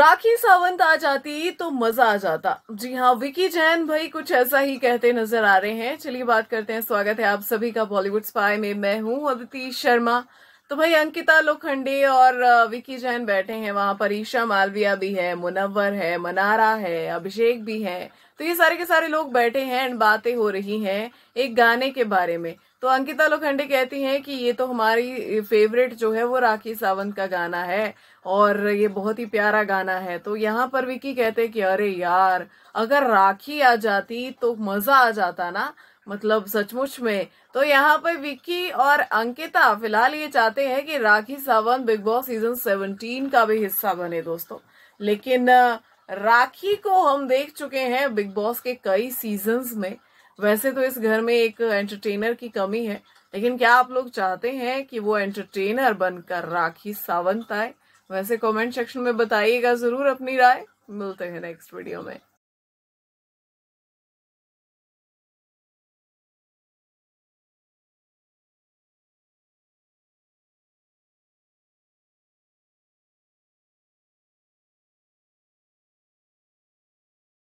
राखी सावंत आ जाती तो मजा आ जाता जी हाँ विकी जैन भाई कुछ ऐसा ही कहते नजर आ रहे हैं चलिए बात करते हैं स्वागत है आप सभी का बॉलीवुड स्पाई में मैं हूँ अदिति शर्मा तो भाई अंकिता लोखंडे और विकी जैन बैठे हैं वहां पर ईशा मालविया भी है मुनव्वर है मनारा है अभिषेक भी है तो ये सारे के सारे लोग बैठे हैं एंड बातें हो रही हैं एक गाने के बारे में तो अंकिता लोखंडे कहती हैं कि ये तो हमारी फेवरेट जो है वो राखी सावंत का गाना है और ये बहुत ही प्यारा गाना है तो यहाँ पर विकी कहते कि अरे यार अगर राखी आ जाती तो मजा आ जाता ना मतलब सचमुच में तो यहाँ पर विक्की और अंकिता फिलहाल ये चाहते हैं कि Rakhi Sawant Bigg Boss season 17 का भी हिस्सा बने दोस्तों लेकिन राखी को हम देख चुके हैं बिग बॉस के कई सीजन्स में वैसे तो इस घर में एक एंटरटेनर की कमी है लेकिन क्या आप लोग चाहते हैं कि वो एंटरटेनर बनकर राखी सावंत आए वैसे कमेंट सेक्शन में बताइएगा जरूर अपनी राय मिलते हैं नेक्स्ट वीडियो में